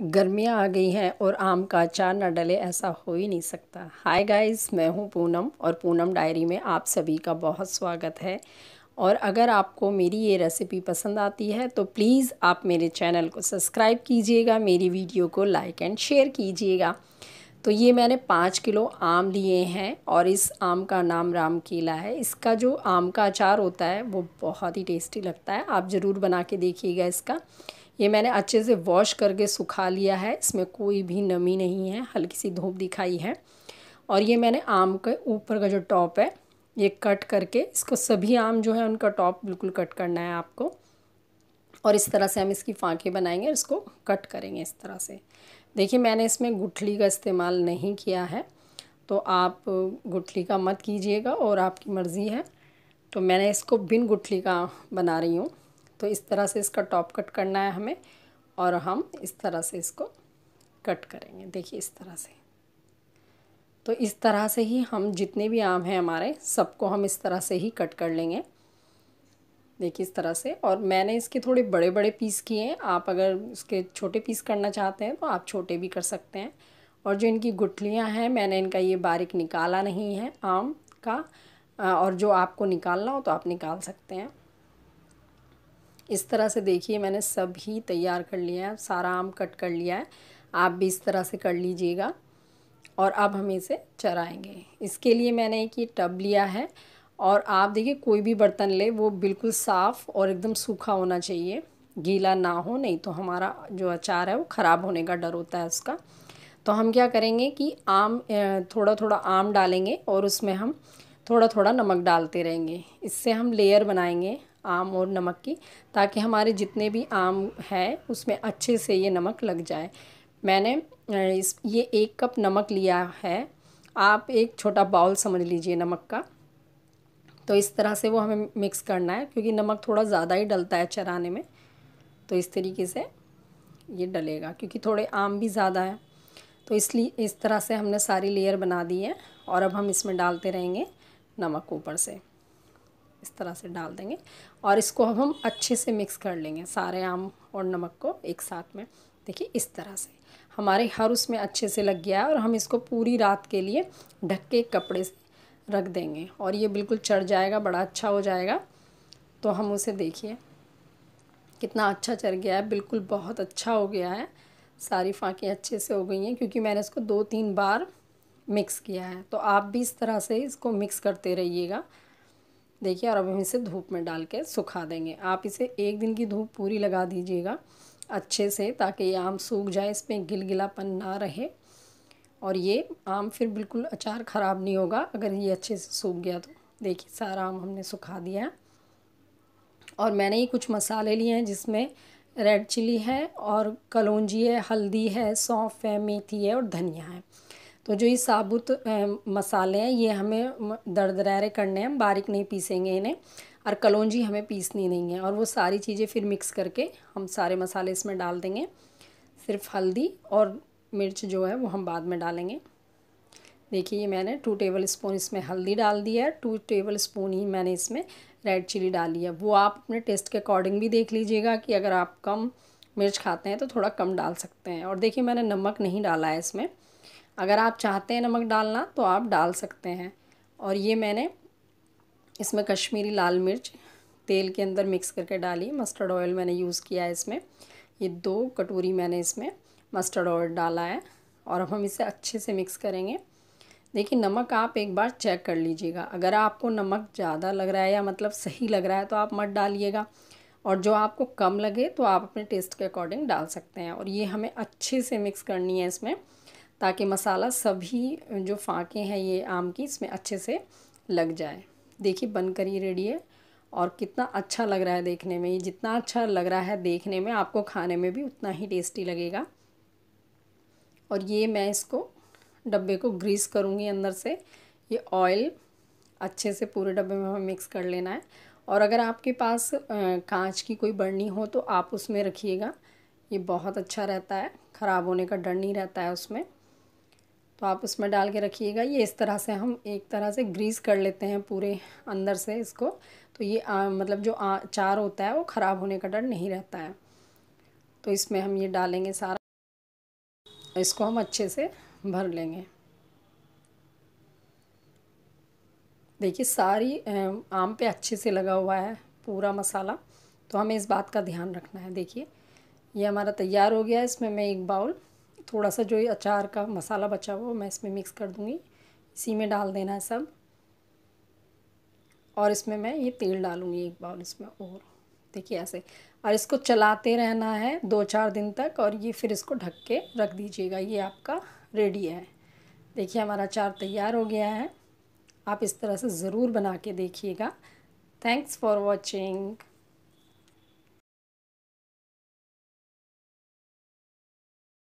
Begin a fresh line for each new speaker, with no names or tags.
गर्मियाँ आ गई हैं और आम का अचार ना डले ऐसा हो ही नहीं सकता हाय गाइस मैं हूँ पूनम और पूनम डायरी में आप सभी का बहुत स्वागत है और अगर आपको मेरी ये रेसिपी पसंद आती है तो प्लीज़ आप मेरे चैनल को सब्सक्राइब कीजिएगा मेरी वीडियो को लाइक एंड शेयर कीजिएगा तो ये मैंने पाँच किलो आम लिए हैं और इस आम का नाम राम केला है इसका जो आम का अचार होता है वो बहुत ही टेस्टी लगता है आप ज़रूर बना के देखिएगा इसका ये मैंने अच्छे से वॉश करके सुखा लिया है इसमें कोई भी नमी नहीं है हल्की सी धूप दिखाई है और ये मैंने आम के ऊपर का जो टॉप है ये कट करके इसको सभी आम जो है उनका टॉप बिल्कुल कट करना है आपको और इस तरह से हम इसकी फाँके बनाएंगे इसको कट करेंगे इस तरह से देखिए मैंने इसमें गुठली का इस्तेमाल नहीं किया है तो आप गुठली का मत कीजिएगा और आपकी मर्ज़ी है तो मैंने इसको बिन गुठली का बना रही हूँ तो इस तरह से इसका टॉप कट करना है हमें और हम इस तरह से इसको कट करेंगे देखिए इस तरह से तो इस तरह से ही हम जितने भी आम हैं हमारे सबको हम इस तरह से ही कट कर लेंगे देखिए इस तरह से और मैंने इसके थोड़े बड़े बड़े पीस किए हैं आप अगर इसके छोटे पीस करना चाहते हैं तो आप छोटे भी कर सकते हैं और जो इनकी गुठलियाँ हैं मैंने इनका ये बारीक निकाला नहीं है आम का और जो आपको निकालना हो तो आप निकाल सकते हैं इस तरह से देखिए मैंने सब ही तैयार कर लिया है सारा आम कट कर लिया है आप भी इस तरह से कर लीजिएगा और अब हम इसे चराएंगे इसके लिए मैंने एक ये टब लिया है और आप देखिए कोई भी बर्तन ले वो बिल्कुल साफ़ और एकदम सूखा होना चाहिए गीला ना हो नहीं तो हमारा जो अचार है वो ख़राब होने का डर होता है उसका तो हम क्या करेंगे कि आम थोड़ा थोड़ा आम डालेंगे और उसमें हम थोड़ा थोड़ा नमक डालते रहेंगे इससे हम लेयर बनाएंगे आम और नमक की ताकि हमारे जितने भी आम है उसमें अच्छे से ये नमक लग जाए मैंने इस ये एक कप नमक लिया है आप एक छोटा बाउल समझ लीजिए नमक का तो इस तरह से वो हमें मिक्स करना है क्योंकि नमक थोड़ा ज़्यादा ही डलता है चराने में तो इस तरीके से ये डलेगा क्योंकि थोड़े आम भी ज़्यादा है तो इसलिए इस तरह से हमने सारी लेयर बना दी है और अब हम इसमें डालते रहेंगे नमक ऊपर से इस तरह से डाल देंगे और इसको अब हम अच्छे से मिक्स कर लेंगे सारे आम और नमक को एक साथ में देखिए इस तरह से हमारे हर उसमें अच्छे से लग गया है और हम इसको पूरी रात के लिए ढक के कपड़े से रख देंगे और ये बिल्कुल चढ़ जाएगा बड़ा अच्छा हो जाएगा तो हम उसे देखिए कितना अच्छा चढ़ गया है बिल्कुल बहुत अच्छा हो गया है सारी फाँकें अच्छे से हो गई हैं क्योंकि मैंने इसको दो तीन बार मिक्स किया है तो आप भी इस तरह से इसको मिक्स करते रहिएगा देखिए और अब हम इसे धूप में डाल के सुखा देंगे आप इसे एक दिन की धूप पूरी लगा दीजिएगा अच्छे से ताकि ये आम सूख जाए इसमें गिलगिलापन ना रहे और ये आम फिर बिल्कुल अचार ख़राब नहीं होगा अगर ये अच्छे से सूख गया तो देखिए सारा आम हमने सुखा दिया और मैंने ये कुछ मसाले लिए हैं जिसमें रेड चिली है और कलौजी है हल्दी है सौंफ है मेथी है और धनिया है तो जो ये साबुत मसाले हैं ये हमें दरदरारे करने हैं हम बारीक नहीं पीसेंगे इन्हें और कलौजी हमें पीसनी नहीं है और वो सारी चीज़ें फिर मिक्स करके हम सारे मसाले इसमें डाल देंगे सिर्फ हल्दी और मिर्च जो है वो हम बाद में डालेंगे देखिए ये मैंने टू टेबल स्पून इसमें हल्दी डाल दी है टू टेबल स्पून ही मैंने इसमें रेड चिली डाली है वो आप अपने टेस्ट के अकॉर्डिंग भी देख लीजिएगा कि अगर आप कम मिर्च खाते हैं तो थोड़ा कम डाल सकते हैं और देखिए मैंने नमक नहीं डाला है इसमें अगर आप चाहते हैं नमक डालना तो आप डाल सकते हैं और ये मैंने इसमें कश्मीरी लाल मिर्च तेल के अंदर मिक्स करके डाली मस्टर्ड ऑयल मैंने यूज़ किया है इसमें ये दो कटोरी मैंने इसमें मस्टर्ड ऑयल डाला है और अब हम इसे अच्छे से मिक्स करेंगे देखिए नमक आप एक बार चेक कर लीजिएगा अगर आपको नमक ज़्यादा लग रहा है या मतलब सही लग रहा है तो आप मत डालिएगा और जो आपको कम लगे तो आप अपने टेस्ट के अकॉर्डिंग डाल सकते हैं और ये हमें अच्छे से मिक्स करनी है इसमें ताकि मसाला सभी जो फाँके हैं ये आम की इसमें अच्छे से लग जाए देखिए बनकर ये रेडी है और कितना अच्छा लग रहा है देखने में ये जितना अच्छा लग रहा है देखने में आपको खाने में भी उतना ही टेस्टी लगेगा और ये मैं इसको डब्बे को ग्रीस करूँगी अंदर से ये ऑयल अच्छे से पूरे डब्बे में हमें मिक्स कर लेना है और अगर आपके पास कांच की कोई बढ़नी हो तो आप उसमें रखिएगा ये बहुत अच्छा रहता है ख़राब होने का डर नहीं रहता है उसमें तो आप उसमें डाल के रखिएगा ये इस तरह से हम एक तरह से ग्रीस कर लेते हैं पूरे अंदर से इसको तो ये आ, मतलब जो अचार होता है वो ख़राब होने का डर नहीं रहता है तो इसमें हम ये डालेंगे सारा इसको हम अच्छे से भर लेंगे देखिए सारी आम पे अच्छे से लगा हुआ है पूरा मसाला तो हमें इस बात का ध्यान रखना है देखिए ये हमारा तैयार हो गया है इसमें मैं एक बाउल थोड़ा सा जो ये अचार का मसाला बचा हुआ मैं इसमें मिक्स कर दूँगी इसी में डाल देना है सब और इसमें मैं ये तेल डालूँगी एक बार इसमें और देखिए ऐसे और इसको चलाते रहना है दो चार दिन तक और ये फिर इसको ढक के रख दीजिएगा ये आपका रेडी है देखिए हमारा अचार तैयार हो गया है आप इस तरह से ज़रूर बना के देखिएगा थैंक्स फॉर वॉचिंग